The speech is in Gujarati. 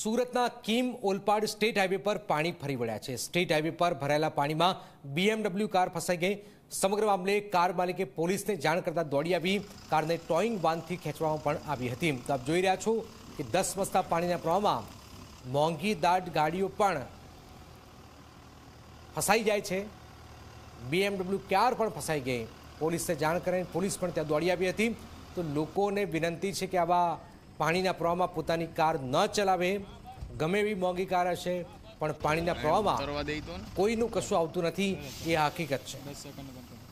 સુરતના કિમ ઓલપાડ સ્ટેટ હાઈવે પર પાણી ફરી વળ્યા છે સ્ટેટ હાઈવે પર ભરાયેલા પાણીમાં બીએમડબલ્યુ કાર ફસાઈ ગઈ સમગ્ર મામલે કાર માલિકે પોલીસને જાણ કરતા દોડી આવી કારને ટોઈંગ બાંધથી ખેંચવામાં પણ આવી હતી તો આપ જોઈ રહ્યા છો કે દસ મસ્તા પાણીના પ્રવાહમાં મોંઘી દાટ ગાડીઓ પણ ફસાઈ જાય છે બીએમડબલ્યુ કાર પણ ફસાઈ ગઈ પોલીસને જાણ કરીને પોલીસ પણ ત્યાં દોડી આવી હતી તો લોકોને વિનંતી છે કે આવા પાણીના પ્રવાહમાં પોતાની કાર ન ચલાવે ગમે એવી મોંઘી કાર હશે પણ પાણીના પ્રવાહમાં કોઈનું કશું આવતું નથી એ હકીકત છે